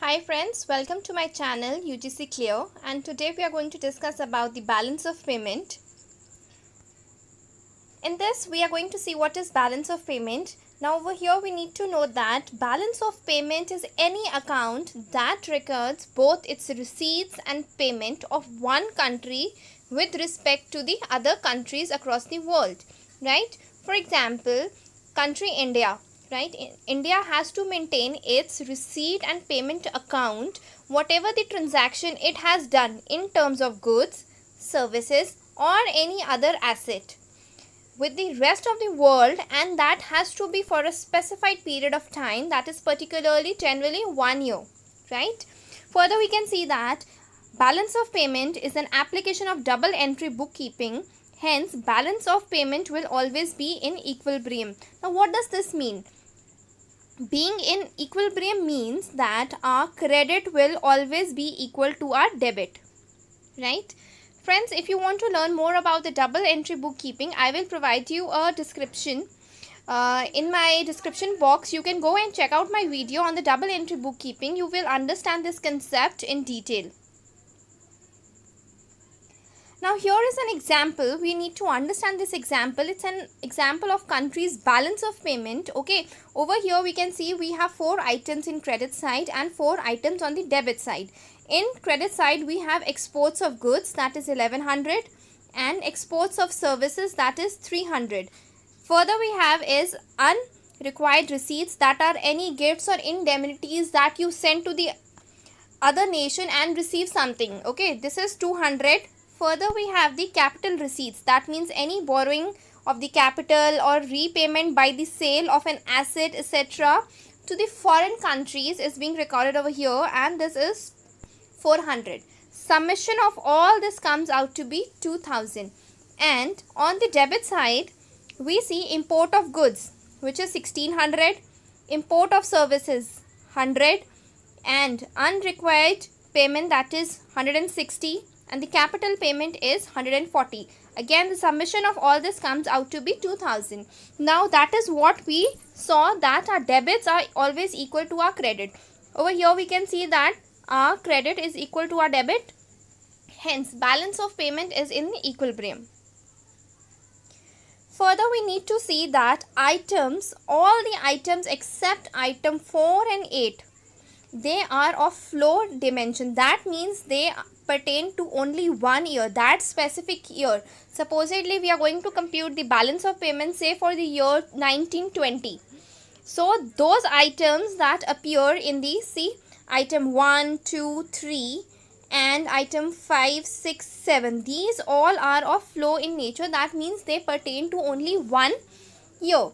Hi friends, welcome to my channel UGC Clear. and today we are going to discuss about the balance of payment. In this we are going to see what is balance of payment. Now over here we need to know that balance of payment is any account that records both its receipts and payment of one country with respect to the other countries across the world. Right? For example, country India right india has to maintain its receipt and payment account whatever the transaction it has done in terms of goods services or any other asset with the rest of the world and that has to be for a specified period of time that is particularly generally one year right further we can see that balance of payment is an application of double entry bookkeeping hence balance of payment will always be in equilibrium now what does this mean being in equilibrium means that our credit will always be equal to our debit right friends if you want to learn more about the double entry bookkeeping i will provide you a description uh, in my description box you can go and check out my video on the double entry bookkeeping you will understand this concept in detail now here is an example. We need to understand this example. It's an example of country's balance of payment. Okay. Over here we can see we have four items in credit side and four items on the debit side. In credit side we have exports of goods that is 1100 and exports of services that is 300. Further we have is unrequired receipts that are any gifts or indemnities that you send to the other nation and receive something. Okay. This is 200 Further, we have the capital receipts. That means any borrowing of the capital or repayment by the sale of an asset, etc. to the foreign countries is being recorded over here and this is 400. Summation of all this comes out to be 2000. And on the debit side, we see import of goods which is 1600, import of services 100 and unrequired payment that is 160 and the capital payment is 140 again the submission of all this comes out to be 2000 now that is what we saw that our debits are always equal to our credit over here we can see that our credit is equal to our debit hence balance of payment is in equilibrium Further, we need to see that items, all the items except item 4 and 8, they are of flow dimension. That means they pertain to only one year, that specific year. Supposedly, we are going to compute the balance of payments, say for the year 1920. So, those items that appear in the, see, item 1, 2, 3 and item 5, 6, 7. These all are of flow in nature. That means they pertain to only one year.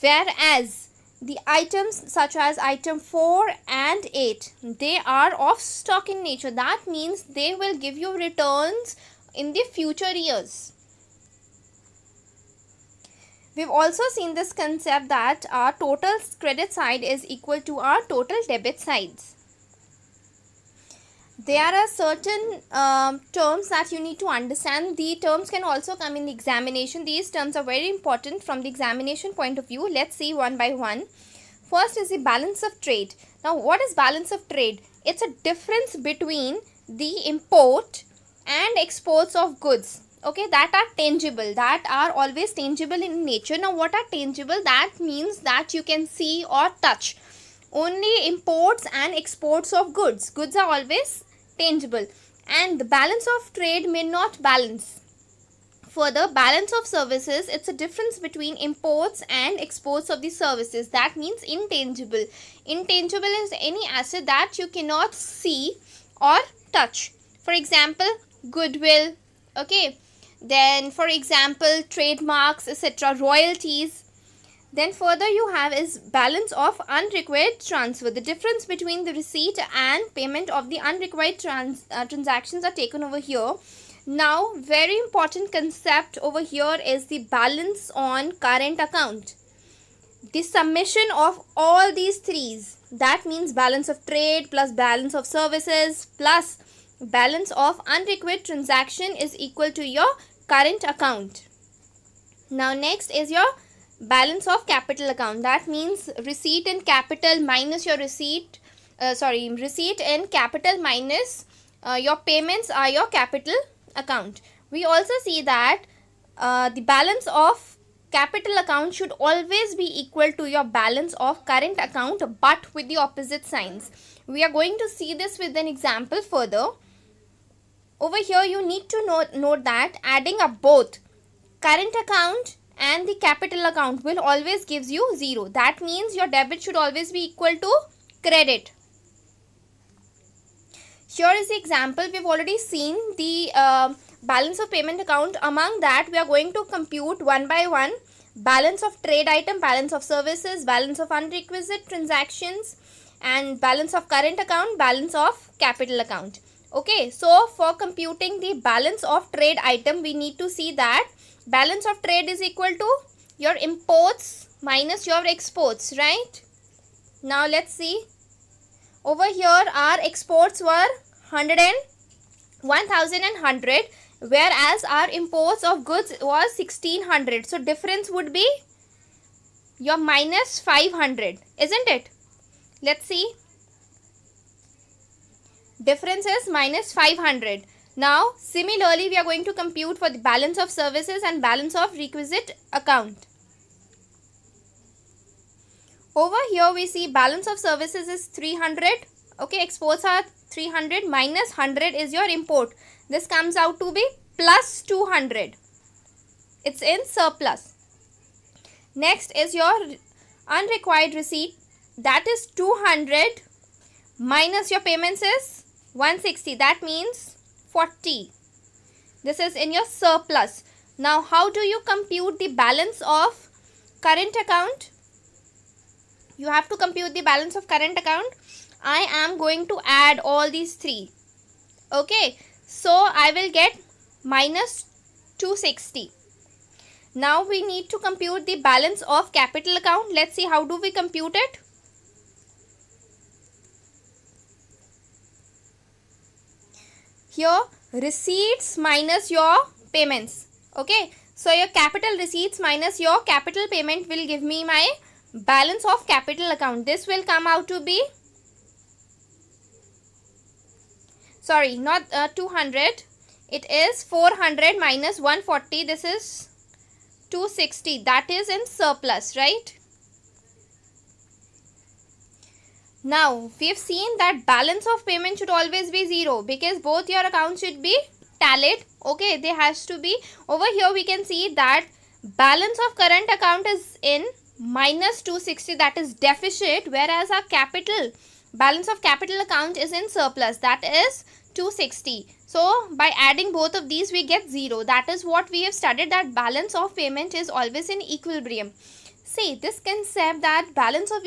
Whereas, the items such as item 4 and 8 they are of stock in nature that means they will give you returns in the future years we've also seen this concept that our total credit side is equal to our total debit sides there are certain um, terms that you need to understand. The terms can also come in the examination. These terms are very important from the examination point of view. Let's see one by one. First is the balance of trade. Now, what is balance of trade? It's a difference between the import and exports of goods okay that are tangible that are always tangible in nature now what are tangible that means that you can see or touch only imports and exports of goods goods are always tangible and the balance of trade may not balance. Further, balance of services, it's a difference between imports and exports of the services. That means intangible. Intangible is any asset that you cannot see or touch. For example, goodwill, okay. Then, for example, trademarks, etc., royalties, then further you have is balance of unrequired transfer. The difference between the receipt and payment of the unrequired trans, uh, transactions are taken over here. Now very important concept over here is the balance on current account. The summation of all these threes that means balance of trade plus balance of services plus balance of unrequired transaction is equal to your current account. Now next is your balance of capital account that means receipt and capital minus your receipt uh, sorry receipt and capital minus uh, your payments are your capital account we also see that uh, the balance of capital account should always be equal to your balance of current account but with the opposite signs we are going to see this with an example further over here you need to note, note that adding up both current account and the capital account will always gives you 0. That means your debit should always be equal to credit. Here is the example. We've already seen the uh, balance of payment account. Among that, we are going to compute one by one balance of trade item, balance of services, balance of unrequisite transactions and balance of current account, balance of capital account. Okay, so for computing the balance of trade item, we need to see that balance of trade is equal to your imports minus your exports right now let's see over here our exports were 100 and 1100 whereas our imports of goods was 1600 so difference would be your minus 500 isn't it let's see difference is minus 500 now, similarly, we are going to compute for the balance of services and balance of requisite account. Over here, we see balance of services is 300. Okay, exports are 300 minus 100 is your import. This comes out to be plus 200. It's in surplus. Next is your unrequired receipt. That is 200 minus your payments is 160. That means 40. This is in your surplus. Now, how do you compute the balance of current account? You have to compute the balance of current account. I am going to add all these three. Okay. So, I will get minus 260. Now, we need to compute the balance of capital account. Let's see how do we compute it. here receipts minus your payments okay so your capital receipts minus your capital payment will give me my balance of capital account this will come out to be sorry not uh, 200 it is 400 minus 140 this is 260 that is in surplus right Now, we've seen that balance of payment should always be 0 because both your accounts should be tallied. Okay, there has to be. Over here, we can see that balance of current account is in minus 260 that is deficit whereas our capital balance of capital account is in surplus that is 260 so by adding both of these we get zero that is what we have studied that balance of payment is always in equilibrium see this concept that balance of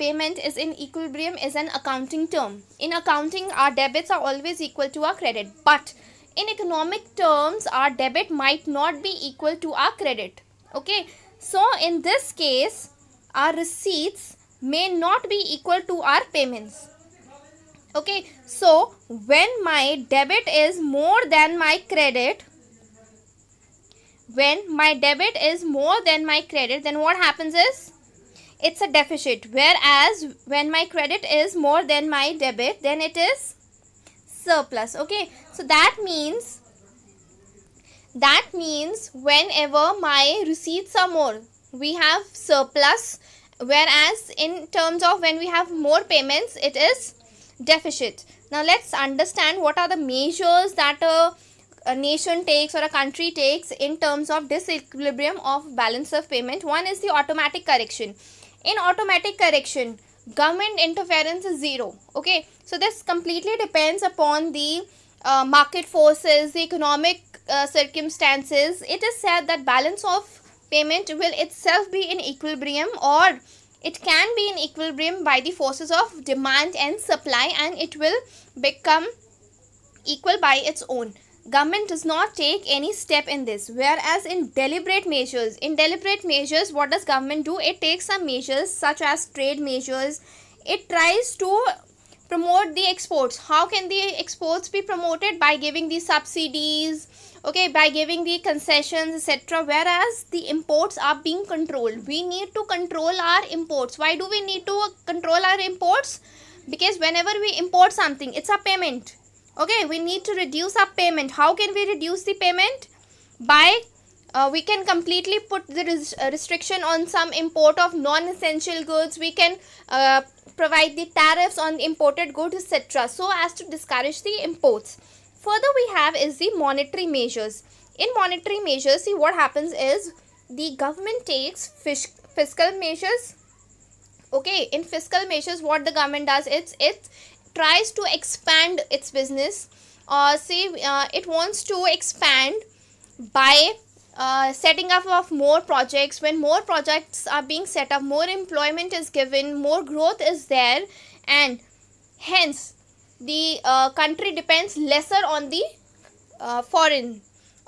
Payment is in equilibrium is an accounting term. In accounting, our debits are always equal to our credit. But in economic terms, our debit might not be equal to our credit. Okay. So, in this case, our receipts may not be equal to our payments. Okay. So, when my debit is more than my credit, when my debit is more than my credit, then what happens is it's a deficit whereas when my credit is more than my debit then it is surplus okay so that means that means whenever my receipts are more we have surplus whereas in terms of when we have more payments it is deficit now let's understand what are the measures that a, a nation takes or a country takes in terms of disequilibrium of balance of payment one is the automatic correction in automatic correction government interference is zero okay so this completely depends upon the uh, market forces the economic uh, circumstances it is said that balance of payment will itself be in equilibrium or it can be in equilibrium by the forces of demand and supply and it will become equal by its own government does not take any step in this whereas in deliberate measures in deliberate measures what does government do it takes some measures such as trade measures it tries to promote the exports how can the exports be promoted by giving the subsidies okay by giving the concessions etc whereas the imports are being controlled we need to control our imports why do we need to control our imports because whenever we import something it's a payment okay we need to reduce our payment how can we reduce the payment by uh, we can completely put the res uh, restriction on some import of non-essential goods we can uh, provide the tariffs on imported goods etc so as to discourage the imports further we have is the monetary measures in monetary measures see what happens is the government takes fiscal measures okay in fiscal measures what the government does it's it tries to expand its business or uh, see, uh, it wants to expand by uh, setting up of more projects when more projects are being set up more employment is given more growth is there and hence the uh, country depends lesser on the uh, foreign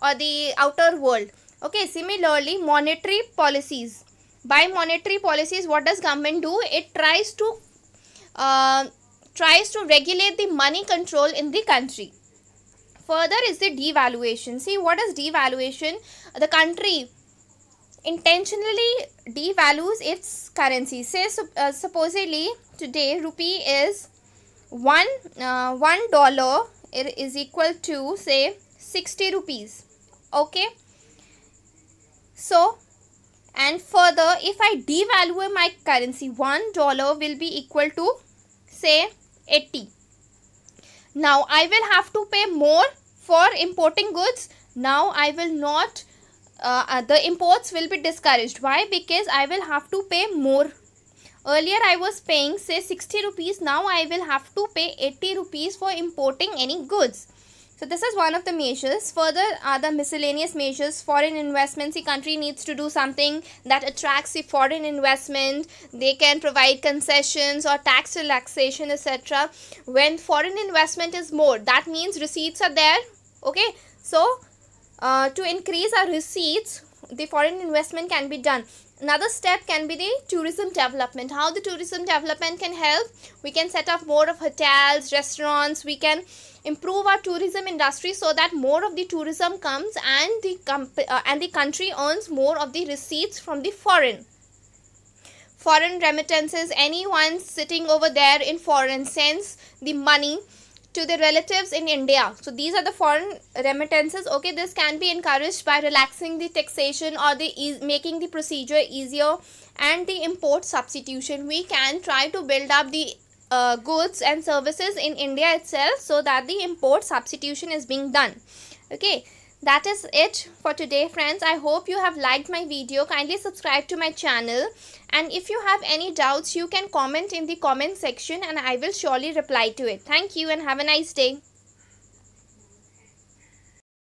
or the outer world okay similarly monetary policies by monetary policies what does government do it tries to uh, tries to regulate the money control in the country. Further is the devaluation. See what is devaluation? The country intentionally devalues its currency. Say uh, supposedly today rupee is one uh, one dollar is equal to say 60 rupees. Okay. So and further if I devalue my currency one dollar will be equal to say 80 now I will have to pay more for importing goods now I will not uh, the imports will be discouraged why because I will have to pay more earlier I was paying say 60 rupees now I will have to pay 80 rupees for importing any goods so this is one of the measures. Further are the miscellaneous measures. Foreign investments. The country needs to do something that attracts the foreign investment. They can provide concessions or tax relaxation, etc. When foreign investment is more, that means receipts are there. Okay. So uh, to increase our receipts, the foreign investment can be done another step can be the tourism development how the tourism development can help we can set up more of hotels restaurants we can improve our tourism industry so that more of the tourism comes and the uh, and the country earns more of the receipts from the foreign foreign remittances anyone sitting over there in foreign sends the money to their relatives in India. So these are the foreign remittances. Okay, this can be encouraged by relaxing the taxation or the e making the procedure easier and the import substitution. We can try to build up the uh, goods and services in India itself so that the import substitution is being done. Okay that is it for today friends i hope you have liked my video kindly subscribe to my channel and if you have any doubts you can comment in the comment section and i will surely reply to it thank you and have a nice day